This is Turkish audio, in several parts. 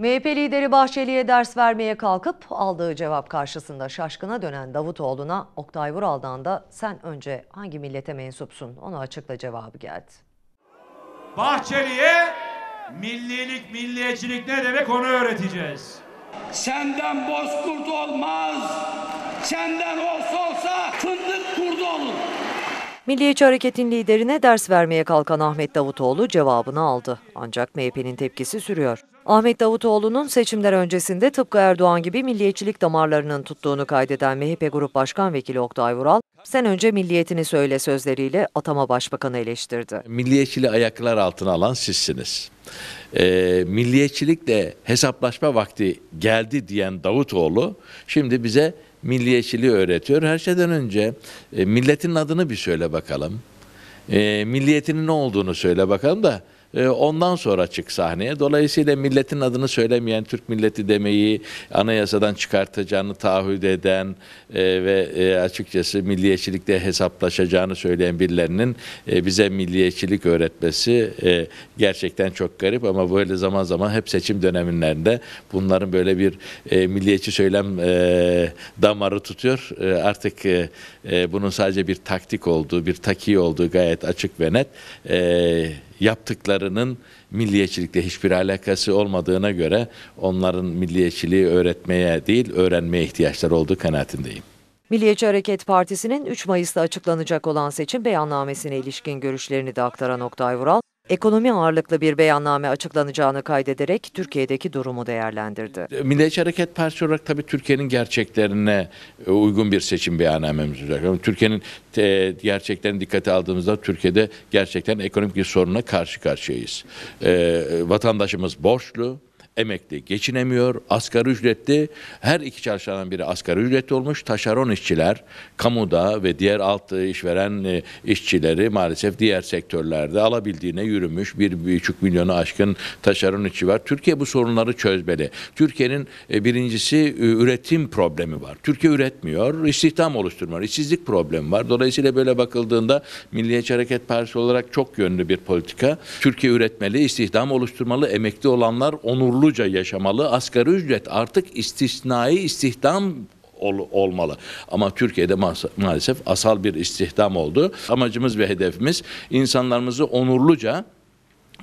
MHP lideri Bahçeli'ye ders vermeye kalkıp aldığı cevap karşısında şaşkına dönen Davutoğlu'na Oktay Vural'dan da sen önce hangi millete mensupsun onu açıkla cevabı geldi. Bahçeli'ye millilik, milliyetçilik ne demek onu öğreteceğiz. Senden bozkurt olmaz, senden olsa olsa fındık kurdu olur. Milliyetçi Hareket'in liderine ders vermeye kalkan Ahmet Davutoğlu cevabını aldı. Ancak MHP'nin tepkisi sürüyor. Ahmet Davutoğlu'nun seçimler öncesinde tıpkı Erdoğan gibi milliyetçilik damarlarının tuttuğunu kaydeden MHP Grup Başkan Vekili Oktay Vural, sen önce milliyetini söyle sözleriyle atama başbakanı eleştirdi. Milliyetçiliği ayaklar altına alan sizsiniz. E, milliyetçilikle hesaplaşma vakti geldi diyen Davutoğlu şimdi bize milliyetçiliği öğretiyor. Her şeyden önce e, milletin adını bir söyle bakalım. E, milliyetinin ne olduğunu söyle bakalım da ee, ondan sonra çık sahneye. Dolayısıyla milletin adını söylemeyen, Türk milleti demeyi anayasadan çıkartacağını taahhüt eden e, ve e, açıkçası milliyetçilikle hesaplaşacağını söyleyen birilerinin e, bize milliyetçilik öğretmesi gerçekten çok garip ama böyle zaman zaman hep seçim dönemlerinde bunların böyle bir milliyetçi söylem damarı tutuyor. Artık bunun sadece bir taktik olduğu, bir taki olduğu gayet açık ve net yaptıklarının milliyetçilikle hiçbir alakası olmadığına göre onların milliyetçiliği öğretmeye değil öğrenmeye ihtiyaçları olduğu kanaatindeyim. Milliyetçi Hareket Partisi'nin 3 Mayıs'ta açıklanacak olan seçim beyannamesine ilişkin görüşlerini de aktaran Oktay Vural, ekonomi ağırlıklı bir beyanname açıklanacağını kaydederek Türkiye'deki durumu değerlendirdi. E, Milliyetçi Hareket Partisi olarak tabii Türkiye'nin gerçeklerine e, uygun bir seçim beyannamemiz olacak. Türkiye'nin e, gerçeklerini dikkate aldığımızda Türkiye'de gerçekten ekonomik bir soruna karşı karşıyayız. Vatandaşımız borçlu, emekli geçinemiyor, asgari ücretli, her iki çalışanın biri asgari ücretli olmuş. Taşeron işçiler, kamuda ve diğer alt işveren e, işçileri maalesef diğer sektörlerde alabildiğine yürümüş. Bir buçuk milyonu aşkın taşeron işçi var. Türkiye bu sorunları çözmeli. Türkiye'nin e, birincisi üretim problemi var. Türkiye üretmiyor, istihdam oluşturmuyor, işsizlik problemi var. Dolayısıyla böyle bakıldığında Milliyetçi Hareket Partisi olarak çok yönlü bir politika. Türkiye üretmeli, istihdam oluşturmalı, emekli olanlar onurlu onurluca yaşamalı. Asgari ücret artık istisnai istihdam ol, olmalı. Ama Türkiye'de ma maalesef asal bir istihdam oldu. Amacımız ve hedefimiz insanlarımızı onurluca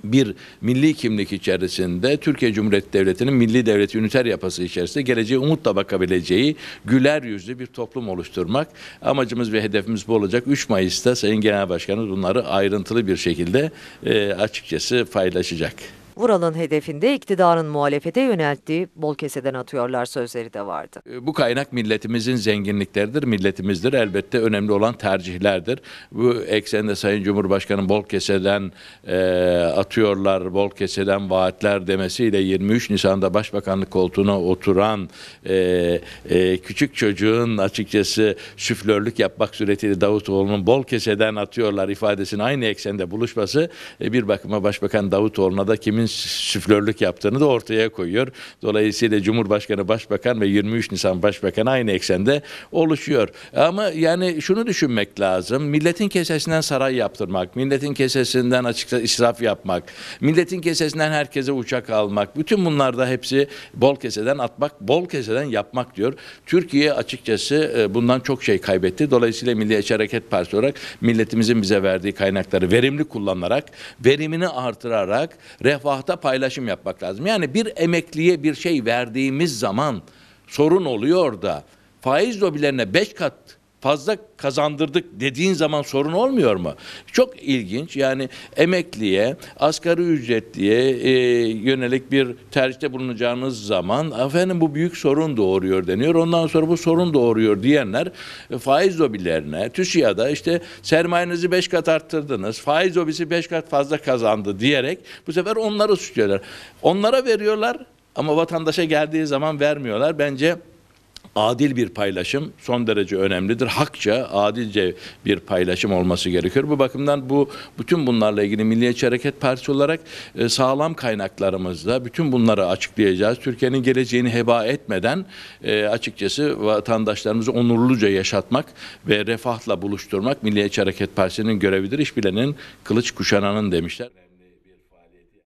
bir milli kimlik içerisinde Türkiye Cumhuriyeti Devleti'nin milli devlet üniter yapısı içerisinde geleceğe umutla bakabileceği güler yüzlü bir toplum oluşturmak. Amacımız ve hedefimiz bu olacak. 3 Mayıs'ta Sayın Genel Başkanımız bunları ayrıntılı bir şekilde e, açıkçası paylaşacak. Vural'ın hedefinde iktidarın muhalefete yönelttiği bol keseden atıyorlar sözleri de vardı. E, bu kaynak milletimizin zenginlikleridir, milletimizdir. Elbette önemli olan tercihlerdir. Bu eksende Sayın Cumhurbaşkanı bol keseden e, atıyorlar, bol keseden vaatler demesiyle 23 Nisan'da Başbakanlık koltuğuna oturan e, e, küçük çocuğun açıkçası süflörlük yapmak suretiyle Davutoğlu'nun bol keseden atıyorlar ifadesinin aynı eksende buluşması e, bir bakıma Başbakan Davutoğlu'na da kimin kişinin şüflörlük yaptığını da ortaya koyuyor. Dolayısıyla Cumhurbaşkanı Başbakan ve 23 Nisan Başbakan aynı eksende oluşuyor. Ama yani şunu düşünmek lazım. Milletin kesesinden saray yaptırmak, milletin kesesinden açıkça israf yapmak, milletin kesesinden herkese uçak almak. Bütün bunlarda hepsi bol keseden atmak, bol keseden yapmak diyor. Türkiye açıkçası e, bundan çok şey kaybetti. Dolayısıyla Milliyetçi Hareket Partisi olarak milletimizin bize verdiği kaynakları verimli kullanarak, verimini artırarak, refah refahta paylaşım yapmak lazım. Yani bir emekliye bir şey verdiğimiz zaman sorun oluyor da faiz lobilerine beş kat fazla kazandırdık dediğin zaman sorun olmuyor mu? Çok ilginç yani emekliye, asgari ücretliye e, yönelik bir tercihte bulunacağınız zaman efendim bu büyük sorun doğuruyor deniyor. Ondan sonra bu sorun doğuruyor diyenler e, faiz lobilerine, TÜSİAD'a işte sermayenizi beş kat arttırdınız, faiz lobisi beş kat fazla kazandı diyerek bu sefer onları suçluyorlar. Onlara veriyorlar ama vatandaşa geldiği zaman vermiyorlar. Bence adil bir paylaşım son derece önemlidir. Hakça, adilce bir paylaşım olması gerekiyor. Bu bakımdan bu bütün bunlarla ilgili Milliyetçi Hareket Partisi olarak e, sağlam kaynaklarımızla bütün bunları açıklayacağız. Türkiye'nin geleceğini heba etmeden e, açıkçası vatandaşlarımızı onurluca yaşatmak ve refahla buluşturmak Milliyetçi Hareket Partisi'nin görevidir. İşbilenin kılıç kuşananın demişler.